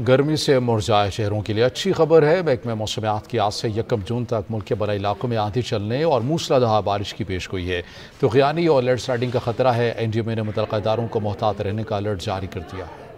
गर्मी से मुरझाए शहरों के लिए अच्छी खबर है महकमे मौसमियात की आज से यकम जून तक मुल्क के बड़े इलाकों में आंधी चलने और मूसलाधार बारिश की पेश गोई है तो तो और लैंड स्लाइडिंग का खतरा है एन जी ओ ने मुतल इदारों को मोहतात रहने का अलर्ट जारी कर दिया है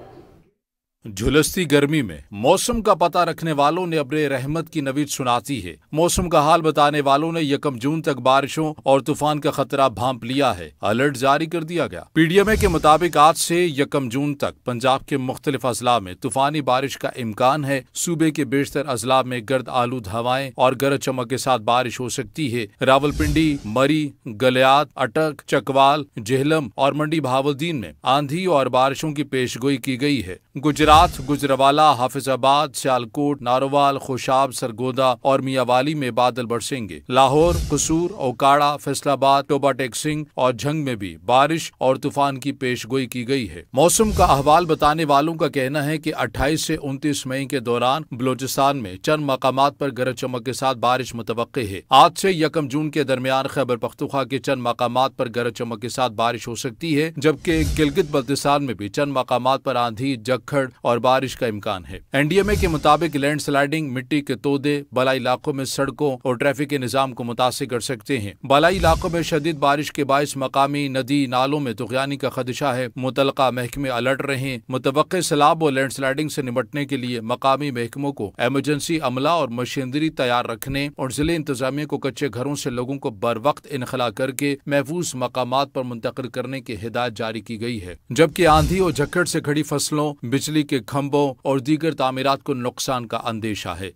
झुलसती गर्मी में मौसम का पता रखने वालों ने अपने रहमत की नवीद सुनाती है मौसम का हाल बताने वालों ने यकम जून तक बारिशों और तूफान का खतरा भांप लिया है अलर्ट जारी कर दिया गया पीडीएमए के मुताबिक आज से यकम जून तक पंजाब के मुख्तलिफ अजला में तूफानी बारिश का इम्कान है सूबे के बेशतर अजला में गर्द आलूद हवाएं और गरज चमक के साथ बारिश हो सकती है रावलपिंडी मरी गलियात अटक चकवाल जेहलम और मंडी बहावुद्दीन में आंधी और बारिशों की पेशगोई की गई है गुजरात गुजरात गुजरावाला हाफिजाबाद सियालकोट नारोवाल खुशाब सरगोदा और मियावाली में बादल बरसेंगे लाहौर कसूर ओकाड़ा फैसलाबाद टोबा टेक्सिंग और झंग में भी बारिश और तूफान की पेश गोई की गई है मौसम का अहवाल बताने वालों का कहना है की अट्ठाईस ऐसी उनतीस मई के दौरान बलोचिस्तान में चंद मकाम पर गरज चमक के साथ बारिश मुतव है आज से यकम जून के दरमियान खैबर पख्तुखा के चंद मकाम पर गरज चमक के साथ बारिश हो सकती है जबकि गिलगित बल्तिस्तान में भी चंद मकाम पर आंधी जखड़ और बारिश का इम्कान है एनडीएमए के मुताबिक लैंड स्लाइडिंग मिट्टी के तोदे बलाई इलाकों में सड़कों और ट्रैफिक के निजाम को मुतासर कर सकते हैं बलाई इलाकों में शदीद बारिश के बायस मकामी नदी नालों में तुगयानी का खदशा है मुतल महकमे अलर्ट रहे मुतव सैलाब और लैंड स्लाइडिंग से निपटने के लिए मकामी महकमों को एमरजेंसी अमला और मशीनरी तैयार रखने और जिले इंतजामिया को कच्चे घरों ऐसी लोगों को बर वक्त इनखला करके महफूज मकाम आरोप मुंतकिल करने की हिदायत जारी की गयी है जबकि आंधी और झक्कड़ ऐसी खड़ी फसलों बिजली के खम्बों और दीगर तामीरत को नुकसान का अंदेशा है